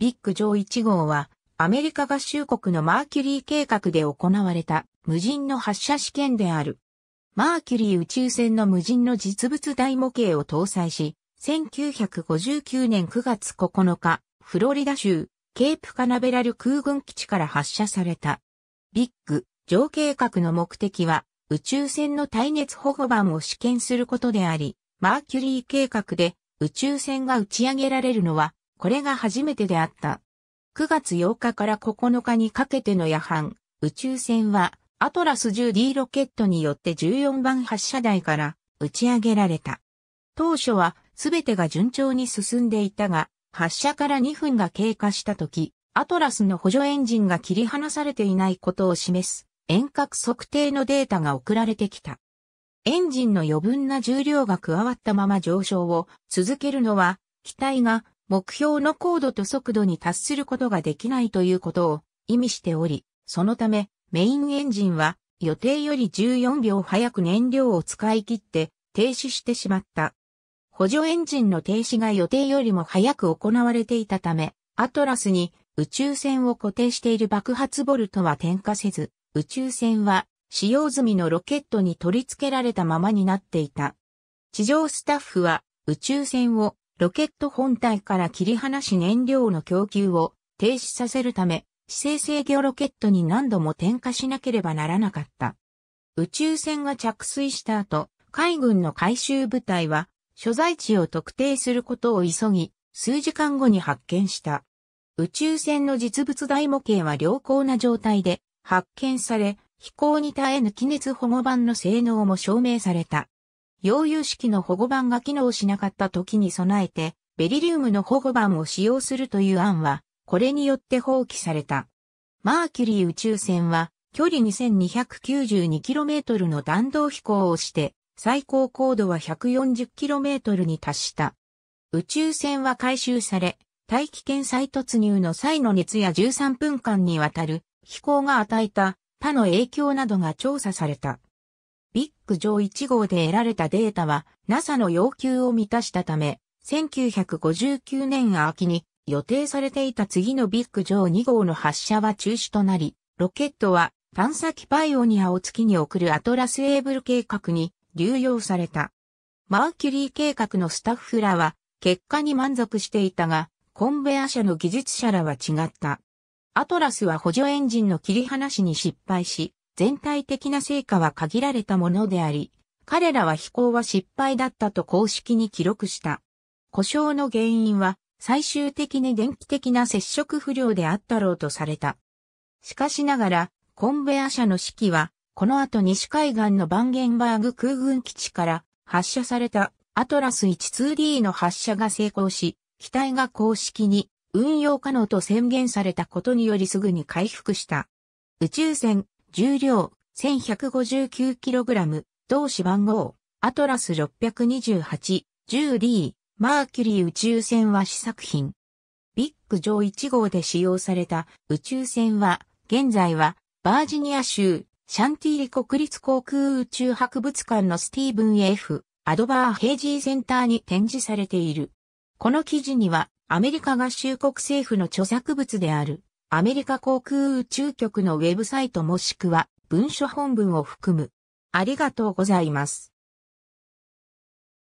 ビッグ・ジョー1号は、アメリカ合衆国のマーキュリー計画で行われた無人の発射試験である。マーキュリー宇宙船の無人の実物大模型を搭載し、1959年9月9日、フロリダ州、ケープカナベラル空軍基地から発射された。ビッグ、上計画の目的は、宇宙船の耐熱保護板を試験することであり、マーキュリー計画で宇宙船が打ち上げられるのはこれが初めてであった。9月8日から9日にかけての夜半、宇宙船はアトラス 10D ロケットによって14番発射台から打ち上げられた。当初はすべてが順調に進んでいたが、発射から2分が経過した時、アトラスの補助エンジンが切り離されていないことを示す遠隔測定のデータが送られてきた。エンジンの余分な重量が加わったまま上昇を続けるのは、機体が目標の高度と速度に達することができないということを意味しており、そのためメインエンジンは予定より14秒早く燃料を使い切って停止してしまった。補助エンジンの停止が予定よりも早く行われていたため、アトラスに宇宙船を固定している爆発ボルトは点火せず、宇宙船は使用済みのロケットに取り付けられたままになっていた。地上スタッフは宇宙船をロケット本体から切り離し燃料の供給を停止させるため、姿勢制御ロケットに何度も点火しなければならなかった。宇宙船が着水した後、海軍の回収部隊は、所在地を特定することを急ぎ、数時間後に発見した。宇宙船の実物大模型は良好な状態で発見され、飛行に耐えぬ気熱保護板の性能も証明された。溶融式の保護板が機能しなかった時に備えて、ベリリウムの保護板を使用するという案は、これによって放棄された。マーキュリー宇宙船は、距離 2292km の弾道飛行をして、最高高度は 140km に達した。宇宙船は回収され、大気圏再突入の際の熱や13分間にわたる飛行が与えた他の影響などが調査された。ビッグ・上1号で得られたデータは NASA の要求を満たしたため、1959年秋に予定されていた次のビッグ・上2号の発射は中止となり、ロケットは探査機パイオニアを月に送るアトラス・エーブル計画に流用された。マーキュリー計画のスタッフらは結果に満足していたが、コンベア社の技術者らは違った。アトラスは補助エンジンの切り離しに失敗し、全体的な成果は限られたものであり、彼らは飛行は失敗だったと公式に記録した。故障の原因は最終的に電気的な接触不良であったろうとされた。しかしながら、コンベア社の指揮は、この後西海岸のバンゲンバーグ空軍基地から発射されたアトラス 12D の発射が成功し、機体が公式に運用可能と宣言されたことによりすぐに回復した。宇宙船重量 1159kg、同志番号、アトラス628、10D、マーキュリー宇宙船は試作品。ビッグ上1号で使用された宇宙船は、現在は、バージニア州、シャンティーリ国立航空宇宙博物館のスティーブン F、アドバーヘイジーセンターに展示されている。この記事には、アメリカ合衆国政府の著作物である、アメリカ航空宇宙局のウェブサイトもしくは文書本文を含む。ありがとうございます。